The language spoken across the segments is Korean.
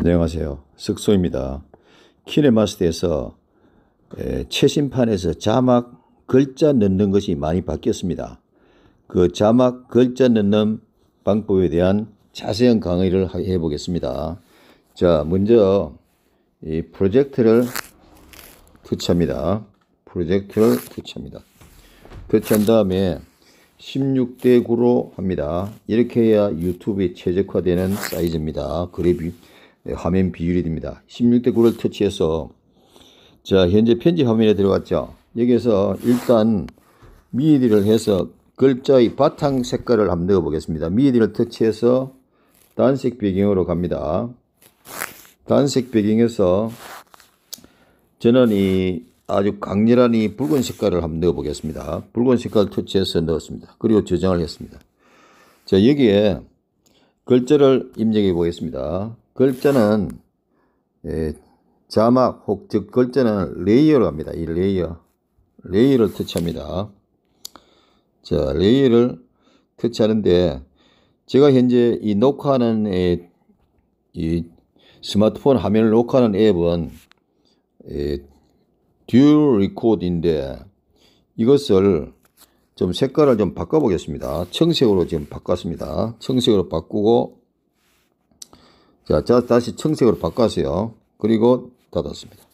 안녕하세요. 석소입니다. 키네마스터에서 최신판에서 자막 글자 넣는 것이 많이 바뀌었습니다. 그 자막 글자 넣는 방법에 대한 자세한 강의를 해보겠습니다. 자, 먼저 이 프로젝트를 터치합니다. 프로젝트를 터치합니다. 터치한 다음에 16대 9로 합니다. 이렇게 해야 유튜브에 최적화되는 사이즈입니다. 그래비 예, 화면 비율이 됩니다. 16대 9를 터치해서 자 현재 편집 화면에 들어갔죠. 여기에서 일단 미디를 해서 글자의 바탕 색깔을 한번 넣어 보겠습니다. 미디를 터치해서 단색 배경으로 갑니다. 단색 배경에서 저는 이 아주 강렬한 이 붉은 색깔을 한번 넣어 보겠습니다. 붉은 색깔 터치해서 넣었습니다. 그리고 저장을 했습니다. 자 여기에 글자를 입력해 보겠습니다. 글자는 예, 자막 혹즉 글자는 레이어로 합니다. 이 레이어 레이어를 터치합니다. 자 레이어를 터치하는데 제가 현재 이 녹화하는 앱, 이 스마트폰 화면을 녹화하는 앱은 예, 듀얼 리코드인데 이것을 좀 색깔을 좀 바꿔보겠습니다. 청색으로 지금 바꿨습니다. 청색으로 바꾸고 자, 자 다시 청색으로 바꿔서요. 그리고 닫았습니다.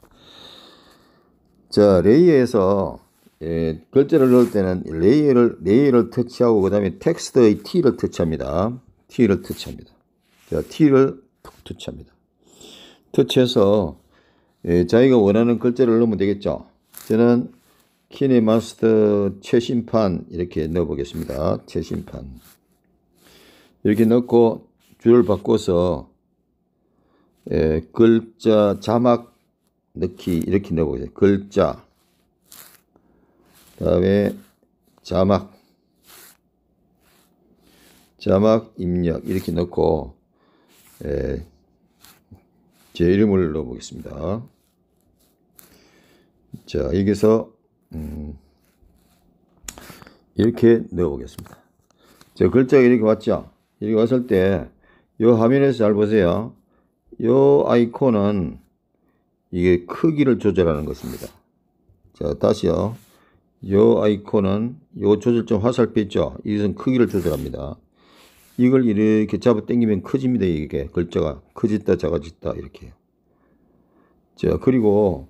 자, 레이에서 예, 글자를 넣을 때는 레이를 레이를 터치하고 그다음에 텍스트의 T를 터치합니다. T를 터치합니다. 자, T를 툭 터치합니다. 터치해서 예, 자기가 원하는 글자를 넣으면 되겠죠. 저는 키네마스터 최신판 이렇게 넣어 보겠습니다. 최신판 이렇게 넣고 줄을 바꿔서 예, 글자 자막 넣기 이렇게 넣어보세요. 글자 다음에 자막 자막 입력 이렇게 넣고 예, 제 이름을 넣어보겠습니다. 자 여기서 음, 이렇게 넣어보겠습니다. 저 글자가 이렇게 왔죠? 이렇게 왔을 때 이 화면에서 잘 보세요. 이 아이콘은 이게 크기를 조절하는 것입니다. 자, 다시요. 요 아이콘은 요 조절점 화살표 있죠? 이것은 크기를 조절합니다. 이걸 이렇게 잡아 당기면 커집니다. 이게 글자가 커졌다 작아졌다 이렇게. 자, 그리고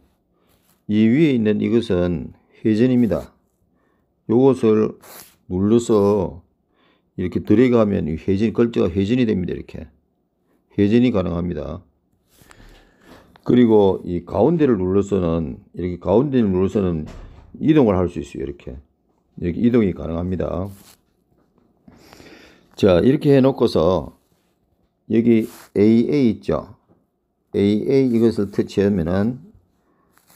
이 위에 있는 이것은 회전입니다. 요것을 눌러서 이렇게 들어가면 회전, 글자가 회전이 됩니다. 이렇게. 회전이 가능합니다. 그리고 이 가운데를 눌러서는 이렇게 가운데를 눌러서는 이동을 할 수 있어요. 이렇게 이렇게 이동이 가능합니다. 자 이렇게 해놓고서 여기 AA 있죠. AA 이것을 터치하면은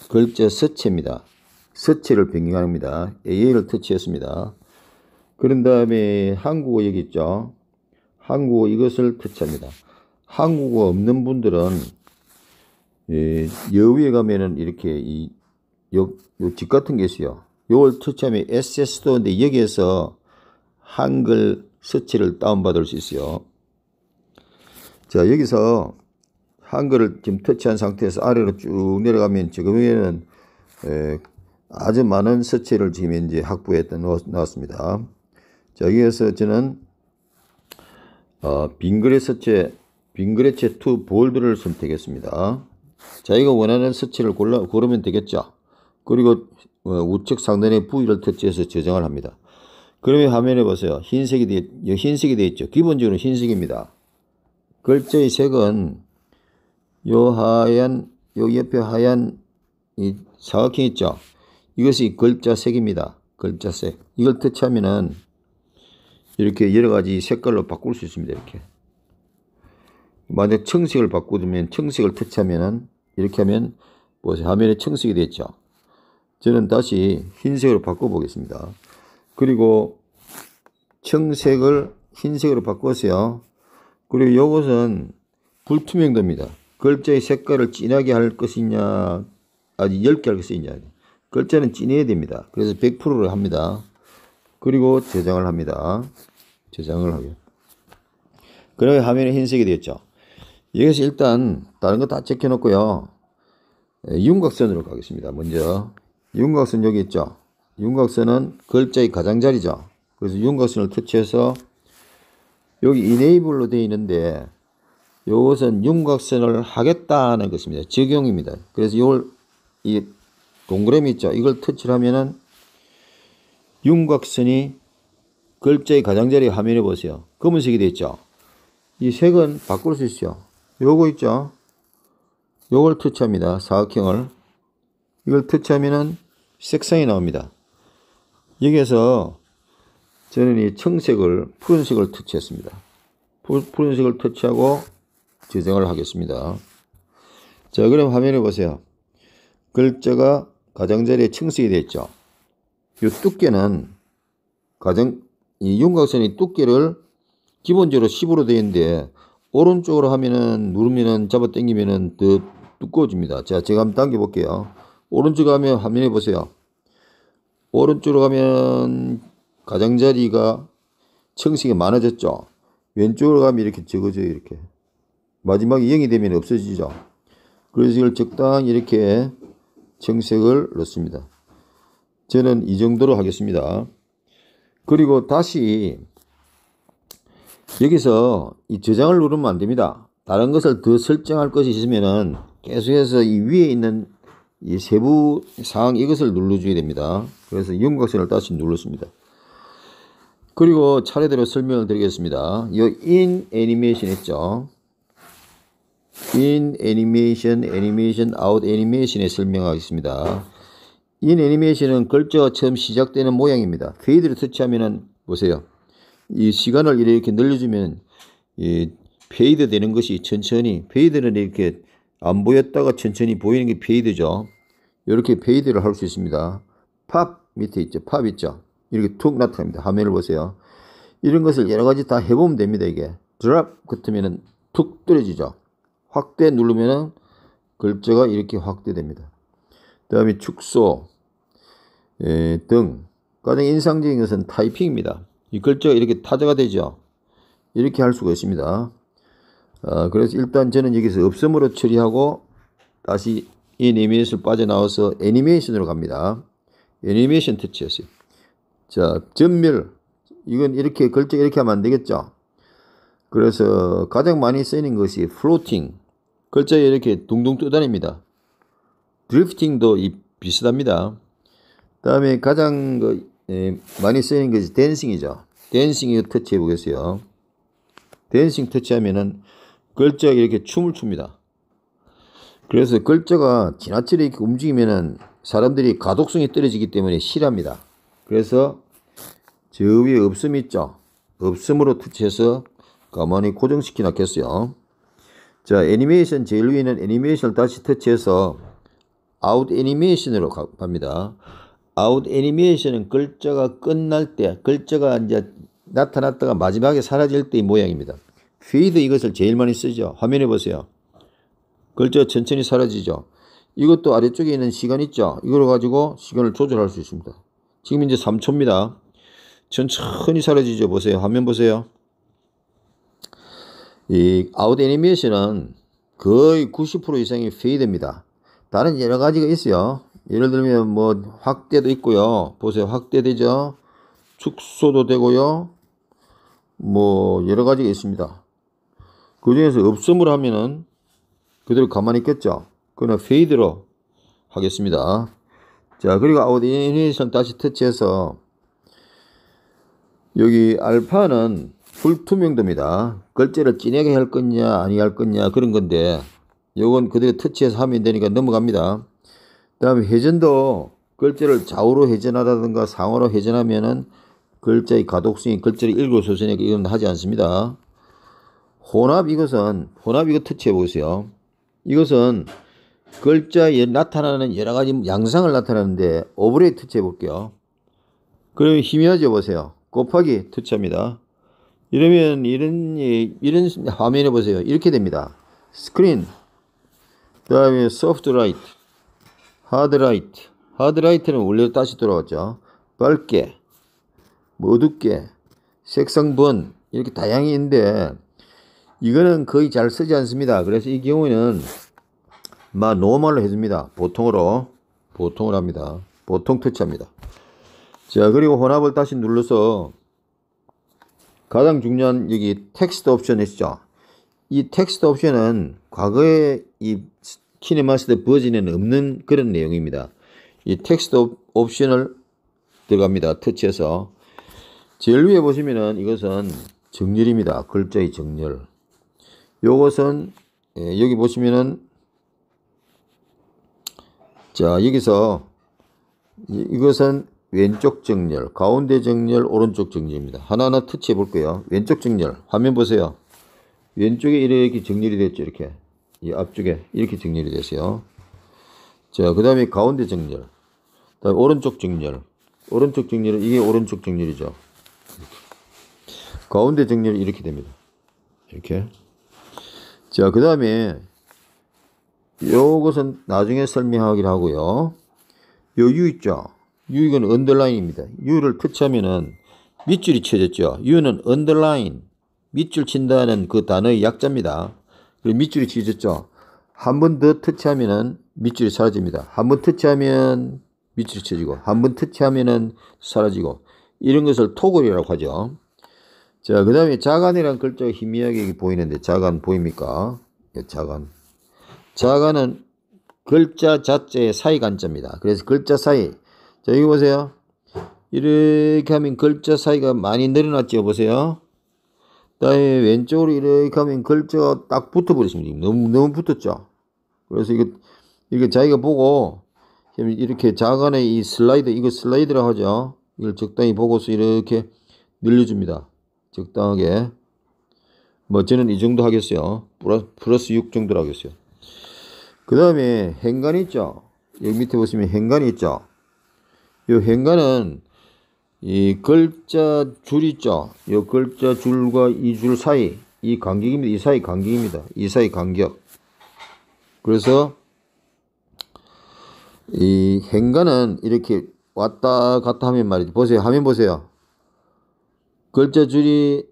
글자 서체입니다. 서체를 변경합니다. AA를 터치했습니다. 그런 다음에 한국어 여기 있죠. 한국어 이것을 터치합니다. 한국어 없는 분들은 여위에 가면은 이렇게 이 역, 집 같은 게 있어요. 요걸 터치하 SS도인데 여기에서 한글 서치를 다운받을 수 있어요. 자, 여기서 한글을 지금 터치한 상태에서 아래로 쭉 내려가면 지금에는 에, 아주 많은 서치를 지금 이제 확보했던 나왔습니다. 자, 여기에서 저는 어, 빙글의 서체 빙그레체2 볼드를 선택했습니다. 자기가 원하는 스치를 골라, 고르면 되겠죠. 그리고 어, 우측 상단에 부위를 터치해서 저장을 합니다. 그러면 화면에 보세요. 흰색이 되, 흰색이 되어 있죠. 기본적으로 흰색입니다. 글자의 색은 요 하얀, 요 옆에 하얀 이 사각형 있죠. 이것이 글자 색입니다. 글자 색. 이걸 터치하면은 이렇게 여러 가지 색깔로 바꿀 수 있습니다. 이렇게. 만약 청식을 바꾸면 청식을 터치하면은 이렇게 하면 보세요. 화면에 청색이 됐죠. 저는 다시 흰색으로 바꿔보겠습니다. 그리고 청색을 흰색으로 바꿨어요. 그리고 이것은 불투명도입니다. 글자의 색깔을 진하게 할 것이냐, 아주 얇게 할 것이냐. 글자는 진해야 됩니다. 그래서 100%를 합니다. 그리고 저장을 합니다. 저장을 하고요. 그러면 화면에 흰색이 되었죠. 여기서 일단 다른 거다 제껴놓고요. 예, 윤곽선으로 가겠습니다. 먼저 윤곽선 여기 있죠. 윤곽선은 글자의 가장자리죠. 그래서 윤곽선을 터치해서 여기 이네이블로 되어 있는데 이것은 윤곽선을 하겠다는 것입니다. 적용입니다. 그래서 이걸 이 동그라미 있죠. 이걸 터치를 하면은 윤곽선이 글자의 가장자리 화면에 보세요. 검은색이 되어 있죠. 이 색은 바꿀 수 있어요. 요거 있죠? 요걸 투처합니다. 사각형을. 이걸 투처하면 색상이 나옵니다. 여기에서 저는 이 청색을, 푸른색을 터치했습니다. 푸른색을 터치하고 재생을 하겠습니다. 자, 그럼 화면을 보세요. 글자가 가장자리에 청색이 됐죠. 이 두께는 가장, 이윤곽선이 두께를 기본적으로 10으로 되어 있는데 오른쪽으로 하면은 누르면은 잡아 당기면은 더 두꺼워집니다. 자, 제가 한번 당겨 볼게요. 오른쪽 가면 화면에 보세요. 오른쪽으로 가면 가장자리가 청색이 많아졌죠. 왼쪽으로 가면 이렇게 적어져요. 이렇게. 마지막에 0이 되면 없어지죠. 그래서 이걸 적당히 이렇게 청색을 넣습니다. 저는 이 정도로 하겠습니다. 그리고 다시 여기서 이 저장을 누르면 안 됩니다. 다른 것을 더 설정할 것이 있으면은 계속해서 이 위에 있는 이 세부 사항 이것을 눌러줘야 됩니다. 그래서 윤곽선을 다시 눌렀습니다. 그리고 차례대로 설명을 드리겠습니다. 이 i 애니메이션 했죠. i 애니메이션, 애니메이션, 아웃 애니메이션에 설명하겠습니다. i 애니메이션은 글자가 처음 시작되는 모양입니다. 페이드를 그 터치하면은 보세요. 이 시간을 이렇게 늘려주면 이 페이드 되는 것이 천천히 페이드는 이렇게 안 보였다가 천천히 보이는 게 페이드죠. 이렇게 페이드를 할 수 있습니다. 팝 밑에 있죠. 팝 있죠. 이렇게 툭 나타납니다. 화면을 보세요. 이런 것을 여러 가지 다 해보면 됩니다. 이게 드랍 같으면은 툭 떨어지죠. 확대 누르면은 글자가 이렇게 확대됩니다. 그 다음에 축소 예, 등 가장 인상적인 것은 타이핑입니다. 이걸죠 이렇게 타자가 되죠. 이렇게 할 수가 있습니다. 어, 그래서 일단 저는 여기서 없음으로 처리하고 다시 애니메이션을 빠져나와서 애니메이션으로 갑니다. 애니메이션 터치였어요. 자, 전멸. 이건 이렇게 결정 이렇게 하면 안 되겠죠. 그래서 가장 많이 쓰이는 것이 플로팅. 글자 이렇게 둥둥 떠다닙니다. 드리프팅도 이 비슷합니다. 다음에 가장 그 예, 많이 쓰이는 것이 댄싱이죠. 댄싱이 터치해 보겠어요. 댄싱 터치하면은 글자가 이렇게 춤을 춥니다. 그래서 글자가 지나치게 이렇게 움직이면은 사람들이 가독성이 떨어지기 때문에 싫어합니다. 그래서 저 위에 없음 있죠. 없음으로 터치해서 가만히 고정시키놨겠어요. 자, 애니메이션 제일 위에는 애니메이션을 다시 터치해서 아웃 애니메이션으로 갑니다. 아웃 애니메이션은 글자가 끝날 때 글자가 이제 나타났다가 마지막에 사라질 때의 모양입니다. 페드 이것을 제일 많이 쓰죠. 화면에 보세요. 글자 가 천천히 사라지죠. 이것도 아래쪽에 있는 시간 있죠. 이걸 가지고 시간을 조절할 수 있습니다. 지금 이제 3초입니다. 천천히 사라지죠. 보세요. 화면 보세요. 이 아웃 애니메이션은 거의 90% 이상이 페이드입니다. 다른 여러 가지가 있어요. 예를 들면 뭐 확대도 있고요. 보세요. 확대되죠. 축소도 되고요. 뭐 여러 가지가 있습니다. 그 중에서 없음으로 하면은 그대로 가만히 있겠죠. 그러나 페이드로 하겠습니다. 자, 그리고 아웃 애니메션 다시 터치해서 여기 알파는 불투명도입니다. 글자를 진하게 할 거냐, 아니 할 거냐, 그런 건데, 요건 그대로 터치해서 하면 되니까 넘어갑니다. 그 다음에 회전도 글자를 좌우로 회전하다든가 상으로 회전하면은 글자의 가독성이 글자를 읽고 소선이니까 이건 하지 않습니다. 혼합 이것은 혼합 이거 터치해 보세요. 이것은 글자에 나타나는 여러 가지 양상을 나타내는데 오버레이 터치해 볼게요. 그러면 희미하죠 보세요. 곱하기 터치합니다. 이러면 이런 이런 화면에 보세요. 이렇게 됩니다. 스크린 그다음에 소프트 라이트 하드라이트. 하드라이트는 원래 다시 돌아왔죠. 빨개 어둡게, 색상분 이렇게 다양히 는데 이거는 거의 잘 쓰지 않습니다. 그래서 이 경우에는 마 노멀로 해줍니다. 보통으로 보통을 합니다. 보통 터치합니다. 자 그리고 혼합을 다시 눌러서 가장 중요한 여기 텍스트 옵션 있죠. 이 텍스트 옵션은 과거에 이 키네마스터 버전에는 없는 그런 내용입니다. 이 텍스트 옵션을 들어갑니다. 터치해서 제일 위에 보시면은 이것은 정렬입니다. 글자의 정렬. 요것은 예, 여기 보시면은 자 여기서 이, 것은 왼쪽 정렬, 가운데 정렬, 오른쪽 정렬입니다. 하나하나 터치해 볼게요. 왼쪽 정렬 화면 보세요. 왼쪽에 이렇게 정렬이 됐죠. 이렇게 이 앞쪽에 이렇게 정렬이 되세요. 자, 그 다음에 가운데 정렬. 다음 오른쪽 정렬. 오른쪽 정렬은 이게 오른쪽 정렬이죠. 가운데 정렬이 이렇게 됩니다. 이렇게. 자, 그 다음에 요것은 나중에 설명하기로 하고요. 요 U 있죠? U 이 언더라인입니다. U를 터치하면은 밑줄이 쳐졌죠. U는 언더라인, 밑줄 친다는 그 단어의 약자입니다. 밑줄이 지어졌죠. 한 번 더 터치하면은 밑줄이 사라집니다. 한 번 터치하면 밑줄이 지어지고, 한 번 터치하면은 사라지고, 이런 것을 토글이라고 하죠. 자, 그 다음에 자간이란 글자가 희미하게 보이는데, 자간 보입니까? 예, 자간. 자간은 글자 자체의 사이 간자입니다. 그래서 글자 사이. 자, 여기 보세요. 이렇게 하면 글자 사이가 많이 늘어났죠. 보세요. 네. 다음에 왼쪽으로 이렇게 하면 글자가 딱붙어버리십니다 너무 너무 붙었죠. 그래서 이거 이렇게 자기가 보고 이렇게 자간의 이 슬라이드 이거 슬라이드라 하죠. 이걸 적당히 보고서 이렇게 늘려줍니다. 적당하게 뭐 저는 이 정도 하겠어요. 플러스, 플러스 6 정도로 하겠어요. 그 다음에 행간 있죠. 여기 밑에 보시면 행간이 있죠. 이 행간은 이 글자 줄이 죠. 이 글자 줄과 이 줄 사이 이 간격입니다. 이 사이 간격입니다. 이 사이 간격. 그래서 이 행간은 이렇게 왔다 갔다 하면 말이죠. 보세요. 화면 보세요. 글자 줄이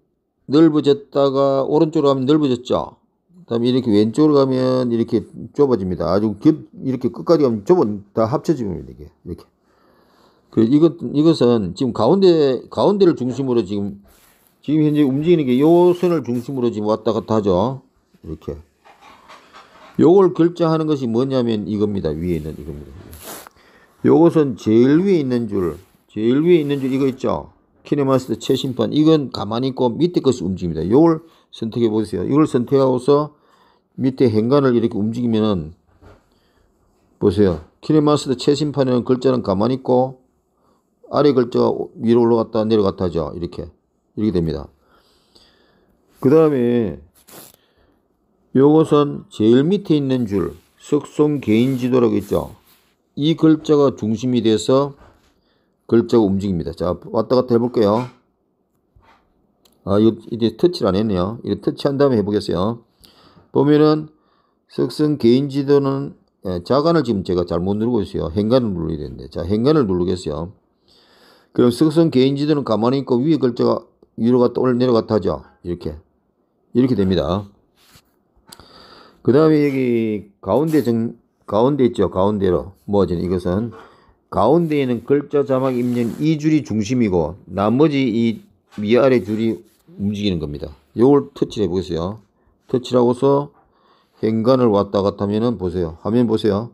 넓어졌다가 오른쪽으로 가면 넓어졌죠. 그다음에 이렇게 왼쪽으로 가면 이렇게 좁아집니다. 아주 깊 이렇게 끝까지 가면 좁은 다 합쳐집니다. 이게 이렇게. 그 이것, 이것은 지금 가운데, 가운데를 중심으로 지금, 지금 현재 움직이는 게 요 선을 중심으로 지금 왔다 갔다 하죠. 이렇게. 요걸 결정하는 것이 뭐냐면 이겁니다. 위에 있는 이겁니다. 요것은 제일 위에 있는 줄, 제일 위에 있는 줄 이거 있죠. 키네마스터 최신판. 이건 가만히 있고 밑에 것이 움직입니다. 요걸 선택해 보세요. 이걸 선택하고서 밑에 행간을 이렇게 움직이면은 보세요. 키네마스터 최신판에는 글자는 가만히 있고 아래 글자가 위로 올라갔다 내려갔다 하죠. 이렇게. 이렇게 됩니다. 그 다음에 요것은 제일 밑에 있는 줄 석송 개인 지도라고 있죠. 이 글자가 중심이 돼서 글자가 움직입니다. 자, 왔다 갔다 해볼게요. 아, 이거 이제 터치를 안 했네요. 이거 터치한 다음에 해보겠어요. 보면은 석성 개인 지도는 예, 자간을 지금 제가 잘못 누르고 있어요. 행간을 눌러야 되는데. 자, 행간을 누르겠어요. 그럼 석선 개인지도는 가만히 있고 위에 글자가 위로 갔다 올 내려갔다 하죠. 이렇게. 이렇게 됩니다. 그 다음에 여기 가운데 정, 가운데 있죠. 가운데로. 모아지는 이것은. 가운데에는 글자 자막 입력이 줄이 중심이고 나머지 이 위아래 줄이 움직이는 겁니다. 요걸 터치해 를 보세요. 터치라고서 행간을 왔다 갔다 하면은 보세요. 화면 보세요.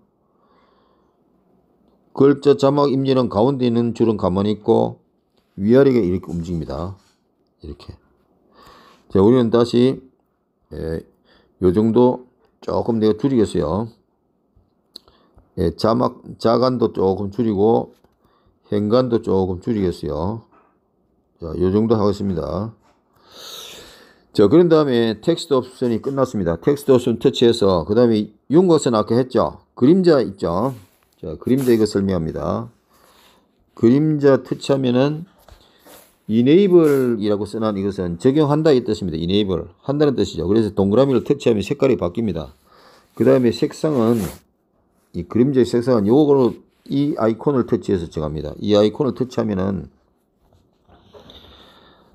글자 자막 임리는 가운데 있는 줄은 가만히 있고 위아래가 이렇게 움직입니다. 이렇게. 자, 우리는 다시 예, 요 정도 조금 내가 줄이겠어요. 예, 자막 자간도 조금 줄이고 행간도 조금 줄이겠어요. 자, 요 정도 하겠습니다. 자, 그런 다음에 텍스트 옵션이 끝났습니다. 텍스트 옵션 터치해서 그 다음에 윤곽선 아까 했죠. 그림자 있죠. 자, 그림자 이거 설명합니다. 그림자 퇴치하면은 이네이블이라고 쓰는 이것은 적용한다 이 뜻입니다. 이네이블 한다는 뜻이죠. 그래서 동그라미를 터치하면 색깔이 바뀝니다. 그 다음에 색상은 이 그림자의 색상은 요거로 이 아이콘을 터치해서 정합니다. 이 아이콘을 터치하면은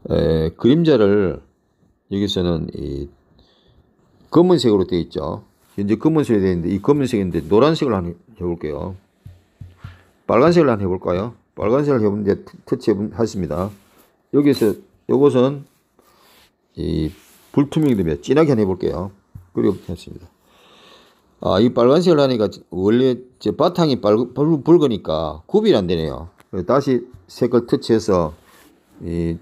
에, 그림자를 여기서는 이 검은색으로 되어 있죠. 이제 검은색이 되는데 이 검은색인데 노란색을 한번 해볼게요. 빨간색을 한번 해볼까요? 빨간색을 해보는데 터치하십니다. 여기서 이것은 이 불투명이 되면 진하게 한 해볼게요. 그리고 했습니다. 아, 이 빨간색을 하니까 원래 제 바탕이 빨, 빨, 붉으니까 구별이 안 되네요. 다시 색을 터치해서 이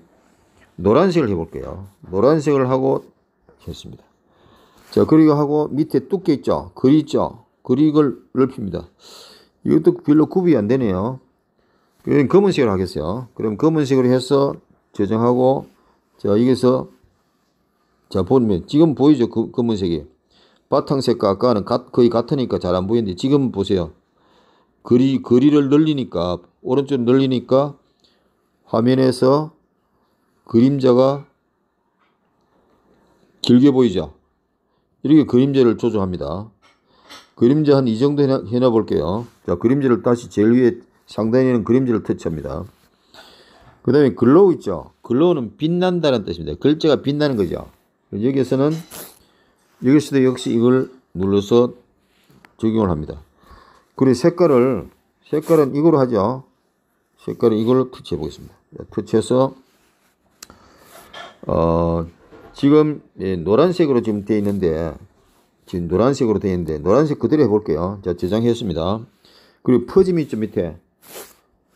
노란색을 해볼게요. 노란색을 하고 했습니다. 자, 그리고 하고 밑에 두께 있죠? 그리 있죠? 그릭을 넓힙니다. 이것도 별로 구비 안 되네요. 그럼 검은색으로 하겠어요. 그럼 검은색으로 해서 저장하고, 자, 여기서, 자, 보면, 지금 보이죠? 그, 검은색이. 바탕색과 아까는 가, 거의 같으니까 잘 안 보이는데, 지금 보세요. 그리그리를 늘리니까, 오른쪽 늘리니까, 화면에서 그림자가 길게 보이죠? 이렇게 그림자를 조정합니다. 그림자 한 이 정도 해놔, 해놔 볼게요. 자, 그림자를 다시 제일 위에 상단에 있는 그림자를 터치합니다. 그 다음에 글로우 있죠. 글로우는 빛난다는 뜻입니다. 글자가 빛나는 거죠. 여기에서는 여기서도 역시 이걸 눌러서 적용을 합니다. 그리고 색깔을 색깔은 이걸로 하죠. 색깔은 이걸로 터치해 보겠습니다. 터치해서 어 지금 예, 노란색으로 지금 되어 있는데 지금 노란색으로 되어 있는데 노란색 그대로 해볼게요. 자 저장했습니다. 그리고 퍼짐이 좀 밑에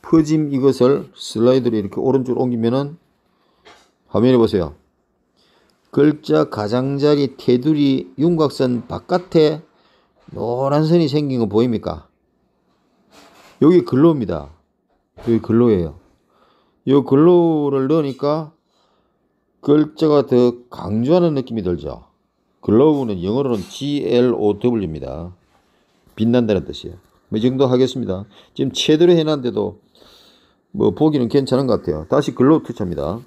퍼짐 이것을 슬라이드로 이렇게 오른쪽으로 옮기면은 화면에 보세요. 글자 가장자리 테두리 윤곽선 바깥에 노란 선이 생긴 거 보입니까? 여기 글로입니다. 여기 글로예요. 이 글로를 넣으니까 글자가 더 강조하는 느낌이 들죠. 글로우는 영어로는 glow입니다. 빛난다는 뜻이에요. 뭐이 정도 하겠습니다. 지금 최대로 해놨는데도 뭐 보기는 괜찮은 것 같아요. 다시 글로우 투차입니다.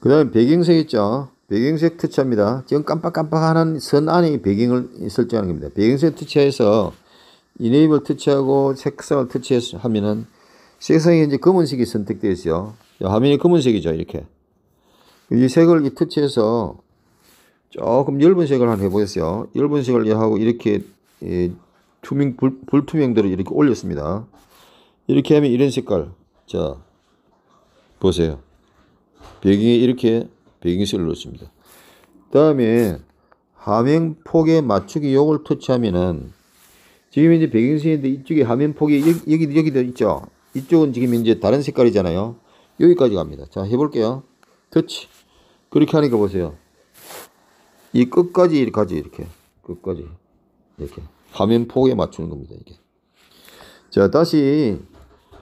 그 다음에 배경색 있죠. 배경색 투차입니다. 지금 깜빡깜빡하는 선 안에 배경을 설정하는 겁니다. 배경색 투차에서 이네이블 투치하고 색상을 터치하면은 색상이 이제 검은색이 선택되어 있어요. 화면이 검은색이죠. 이렇게. 이 색을 이 터치해서 조금 엷은 색을 한번 해보겠어요. 엷은 색을 하고 이렇게 예, 투명 불, 불투명도를 이렇게 올렸습니다. 이렇게 하면 이런 색깔. 자 보세요. 배경에 이렇게 배경색을 넣습니다. 다음에 화면 폭에 맞추기 요걸 터치하면은 지금 이제 배경색인데 이쪽에 화면 폭이 여기 여기여기 있죠. 이쪽은 지금 이제 다른 색깔이잖아요. 여기까지 갑니다. 자 해볼게요. 터치. 그렇게 하니까 보세요. 이 끝까지 가지 이렇게 끝까지 이렇게 화면 폭에 맞추는 겁니다. 이게. 자 다시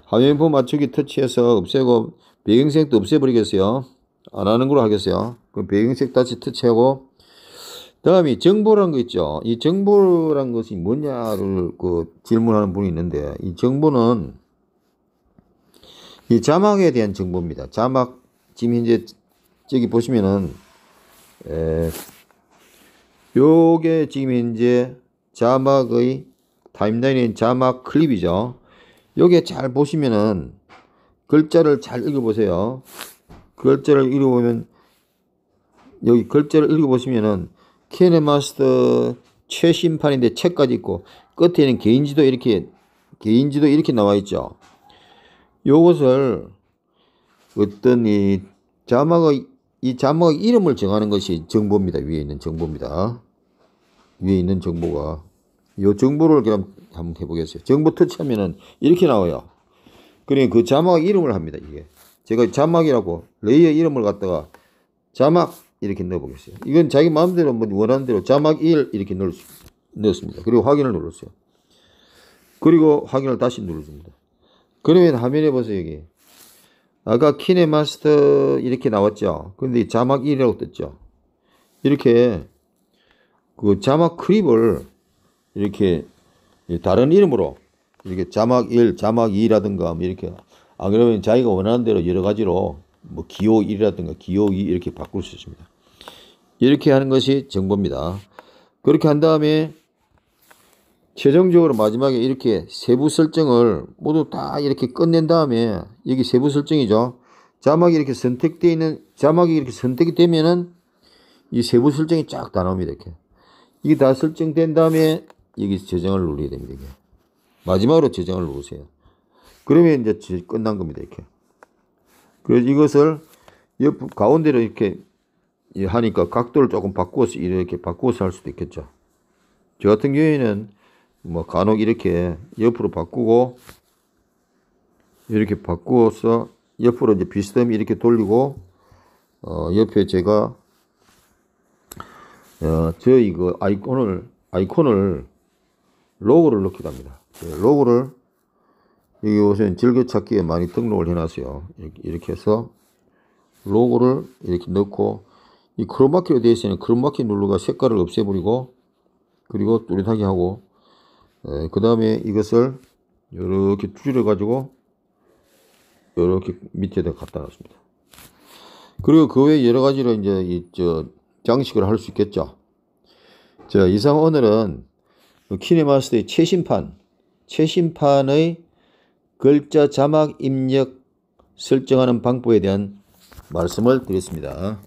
화면 폭 맞추기 터치해서 없애고 배경색도 없애버리겠어요. 안 하는 걸로 하겠어요. 그 배경색 다시 터치하고 다음이 정보라는 거 있죠. 이 정보라는 것이 뭐냐를 그 질문하는 분이 있는데 이 정보는 이 자막에 대한 정보입니다. 자막 지금 현재 저기 보시면은 에, 요게 지금 이제 자막의 타임라인인 자막 클립이죠. 요게 잘 보시면은 글자를 잘 읽어보세요. 글자를 읽어보면 여기 글자를 읽어보시면은 캐네마스터 최신판인데 책까지 있고 끝에는 개인지도 이렇게 개인지도 이렇게 나와 있죠. 요것을 어떤 이 자막의 이 자막 이름을 정하는 것이 정보입니다. 위에 있는 정보입니다. 위에 있는 정보가 이 정보를 그럼 한번 해보겠어요. 정보 터치하면은 이렇게 나와요. 그러니 그 자막 이름을 합니다. 이게 제가 자막이라고 레이어 이름을 갖다가 자막 이렇게 넣어보겠어요. 이건 자기 마음대로 뭐 원하는 대로 자막 1 이렇게 넣을 수, 넣었습니다. 그리고 확인을 눌렀어요. 그리고 확인을 다시 눌러줍니다. 그러면 화면에 보세요 여기 아까 키네마스터 이렇게 나왔죠. 근데 자막 1이라고 떴죠. 이렇게 그 자막 클립을 이렇게 다른 이름으로 이렇게 자막 1, 자막 2라든가 뭐 이렇게 안 그러면 자기가 원하는 대로 여러 가지로 뭐 기호 1이라든가 기호 2 이렇게 바꿀 수 있습니다. 이렇게 하는 것이 정보입니다. 그렇게 한 다음에 최종적으로 마지막에 이렇게 세부 설정을 모두 다 이렇게 끝낸 다음에 여기 세부 설정이죠. 자막이 이렇게 선택되어 있는 자막이 이렇게 선택이 되면은 이 세부 설정이 쫙 다 나옵니다. 이렇게. 이게 다 설정된 다음에 여기 저장을 누르게 됩니다. 이게. 마지막으로 저장을 누르세요. 그러면 이제 끝난 겁니다. 이렇게. 그래서 이것을 옆 가운데로 이렇게 하니까 각도를 조금 바꾸어서 이렇게 바꾸어서 할 수도 있겠죠. 저 같은 경우에는 뭐 간혹 이렇게 옆으로 바꾸고 이렇게 바꾸어서 옆으로 이제 비스듬히 이렇게 돌리고 어 옆에 제가 어 저희 그 아이콘을 아이콘을 로고를 넣기도 합니다. 예, 로고를 여기 보시 즐겨찾기에 많이 등록을 해놨어요. 이렇게 해서 로고를 이렇게 넣고 이크롬마키로 되어 있으니 크롬마키 룰러가 색깔을 없애버리고 그리고 뚜렷하게 하고 예, 그 다음에 이것을 이렇게 줄여 가지고 이렇게 밑에다 갖다 놨습니다. 그리고 그 외에 여러 가지로 이제 이저 장식을 할 수 있겠죠. 자 이상 오늘은 키네마스터의 최신판 최신판의 글자 자막 입력 설정하는 방법에 대한 말씀을 드렸습니다.